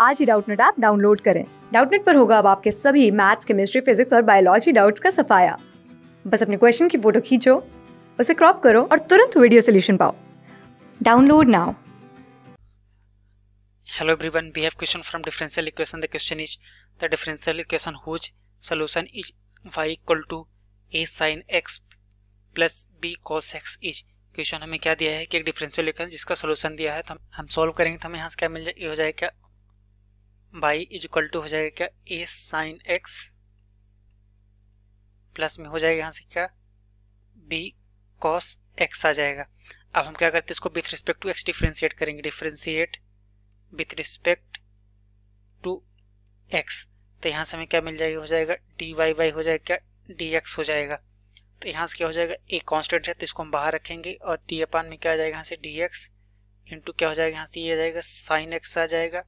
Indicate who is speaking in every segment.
Speaker 1: आज ही Doubtnut app download करें डाउटनेट पर होगा अब आपके सभी मैथ्स केमिस्ट्री फिजिक्स और बायोलॉजी डाउट्स का सफाया बस अपने क्वेश्चन की फोटो खींचो उसे क्रॉप करो और तुरंत वीडियो सोल्यूशन पाओ download now
Speaker 2: Hello everyone, we have question from differential equation. The question is the differential equation whose solution is y equal to a sin x plus B cos X is question हमें क्या दिया है कि एक differential equation जिसका solution दिया है तो हम सॉल्व करेंगे तो हमें यहाँ से क्या मिल जाए ये हो जाएगा बाई इज इक्वल टू हो जाएगा क्या ए साइन एक्स प्लस में हो जाएगा यहाँ से क्या बी कॉस एक्स आ जाएगा अब हम क्या करते हैं इसको with respect to X differentiate करेंगे differentiate with respect to X तो यहाँ से हमें क्या मिल जाएगा हो जाएगा डी वाई वाई हो जाएगा क्या डी एक्स हो जाएगा तो यहाँ से क्या हो जाएगा ए कॉन्स्टेंट है तो इसको हम बाहर रखेंगे और डी अपान में क्या आ जाएगा यहाँ से डी एक्स इंटू क्या हो जाएगा यहाँ से ये आ जाएगा साइन एक्स आ जाएगा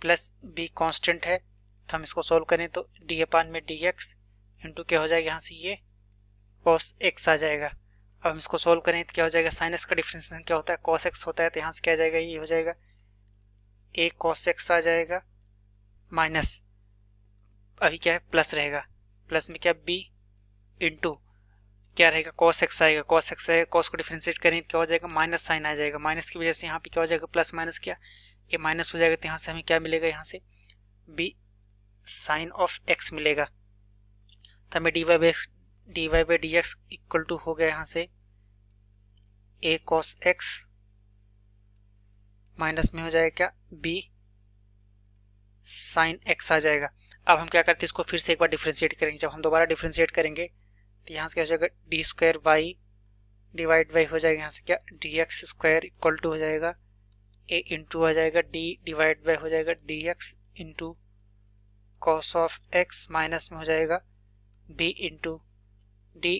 Speaker 2: प्लस बी कांस्टेंट है तो हम इसको सोल्व करें तो डी अपान में डी एक्स इंटू क्या हो जाएगा यहाँ से ये कॉस एक्स आ जाएगा अब हम इसको सोल्व करें तो क्या हो जाएगा साइनस का डिफ्रेंसिएशन क्या होता है कॉस एक्स होता है तो यहाँ से क्या जाएगा ये हो जाएगा ए कॉस एक्स आ जाएगा माइनस अभी क्या है प्लस रहेगा प्लस में क्या बी इंटू क्या रहेगा कॉस एक्स आएगा कॉस एक्स आएगा कॉस को डिफ्रेंशिएट करें तो क्या हो जाएगा माइनस साइन आ जाएगा माइनस की वजह से यहाँ पे क्या हो जाएगा प्लस माइनस क्या ये माइनस हो जाएगा तो यहाँ से हमें क्या मिलेगा यहाँ से बी साइन ऑफ एक्स मिलेगा तो हमें D Y by X D Y by D X equal to हो गया यहाँ से ए कॉस एक्स माइनस में हो जाएगा क्या बी साइन एक्स आ जाएगा अब हम क्या करते हैं इसको फिर से एक बार डिफ्रेंशिएट करेंगे जब हम दोबारा डिफ्रेंशिएट करेंगे तो यहाँ से क्या हो जाएगा D square Y divide by हो जाएगा यहाँ से क्या D X square equal to हो जाएगा ए इंटू आ जाएगा डी डिवाइड बाय हो जाएगा D X into cos of X minus में हो जाएगा B into D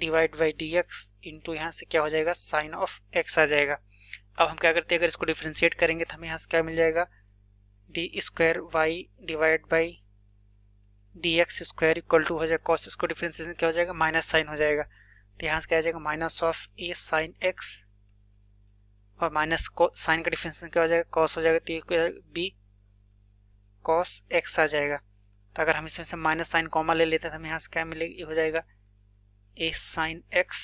Speaker 2: divide by D X into यहाँ से क्या हो जाएगा साइन ऑफ एक्स आ जाएगा अब हम क्या करते हैं अगर इसको डिफ्रेंशिएट करेंगे तो हमें यहाँ से क्या मिल जाएगा D square Y divide by D X square equal to हो जाएगा कॉस इसको डिफ्रेंसिएशन क्या हो जाएगा माइनस साइन हो जाएगा तो यहाँ से क्या आ जाएगा minus of A sine X और माइनस साइन का डिफरेंस क्या हो जाएगा कॉस हो जाएगा तो बी कॉस एक्स आ जाएगा तो अगर हम इसमें से माइनस साइन कॉमा ले लेते हैं तो हमें यहाँ से क्या मिलेगा हो जाएगा ए साइन एक्स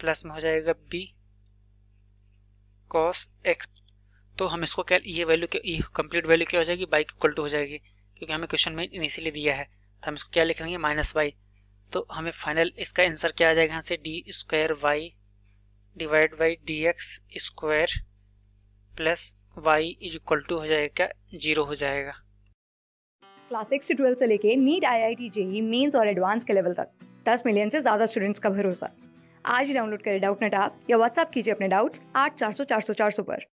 Speaker 2: प्लस में हो जाएगा बी कॉस एक्स तो हम इसको क्या ये वैल्यू क्या कंप्लीट वैल्यू क्या हो जाएगी बाई इक्वल टू हो जाएगी क्योंकि हमें क्वेश्चन में इनिशियली दिया है तो हम इसको क्या लिख लेंगे माइनस वाई तो हमें फाइनल इसका आंसर क्या आ जाएगा यहाँ से D square Y divide by D X square plus Y is equal to हो जाएगा क्या जीरो हो जाएगा
Speaker 1: क्लास सिक्स से ट्वेल्थ से लेके NEET I I T JEE mains और एडवांस के लेवल तक दस मिलियन से ज़्यादा स्टूडेंट्स का भरोसा आज ही डाउनलोड करें डाउट नेट आप या व्हाट्सअप कीजिए अपने डाउट्स आठ चार सौ चार सौ चार सौ पर